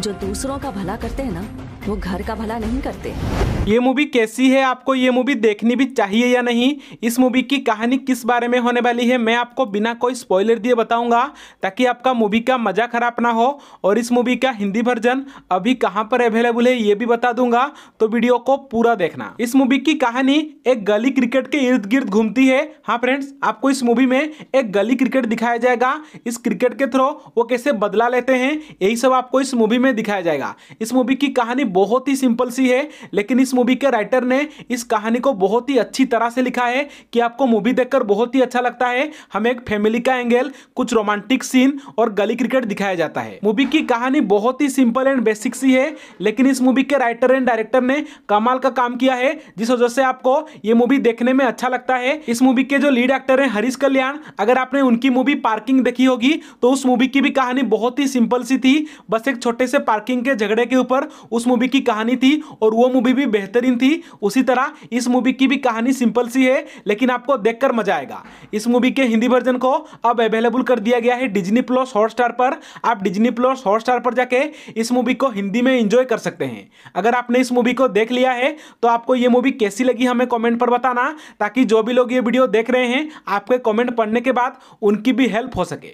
जो दूसरों का भला करते हैं ना वो घर का भला नहीं करते ये मूवी कैसी है आपको ये मूवी देखनी भी चाहिए या नहीं इस मूवी की कहानी किस बारे में होने वाली है मैं आपको बिना कोई स्पॉइलर दिए बताऊंगा ताकि आपका मूवी का मजा खराब ना हो और इस मूवी का हिंदी वर्जन अभी कहाँ पर अवेलेबल है ये भी बता दूंगा तो वीडियो को पूरा देखना इस मूवी की कहानी एक गली क्रिकेट के इर्द गिर्द घूमती है हाँ फ्रेंड्स आपको इस मूवी में एक गली क्रिकेट दिखाया जाएगा इस क्रिकेट के थ्रू वो कैसे बदला लेते हैं यही सब आपको इस मूवी में दिखाया जाएगा इस मूवी की कहानी बहुत ही सिंपल सी है लेकिन इस मूवी के राइटर ने इस कहानी को बहुत ही अच्छी तरह से लिखा है कि आपको मूवी देखकर बहुत ही अच्छा लगता है हमें एक फैमिली का एंगल कुछ रोमांटिक सीन और गली क्रिकेट दिखाया जाता है मूवी की कहानी बहुत ही सिंपल एंड बेसिक सी है लेकिन इस मूवी के राइटर एंड डायरेक्टर ने कमाल का काम किया है जिस वजह से आपको ये मूवी देखने में अच्छा लगता है इस मूवी के जो लीड एक्टर है हरीश कल्याण अगर आपने उनकी मूवी पार्किंग देखी होगी तो उस मूवी की भी कहानी बहुत ही सिंपल सी थी बस एक छोटे से पार्किंग के झगड़े के ऊपर उस मूवी की कहानी थी और वो मूवी भी बेहतरीन थी उसी तरह इस मूवी की भी कहानी सिंपल सी है लेकिन आपको देखकर मजा आएगा इस मूवी के हिंदी वर्जन को अब अवेलेबल कर दिया गया है डिजनी प्लस हॉटस्टार पर आप डिजनी प्लस हॉटस्टार पर जाके इस मूवी को हिंदी में इंजॉय कर सकते हैं अगर आपने इस मूवी को देख लिया है तो आपको ये मूवी कैसी लगी हमें कमेंट पर बताना ताकि जो भी लोग ये वीडियो देख रहे हैं आपके कमेंट पढ़ने के बाद उनकी भी हेल्प हो सके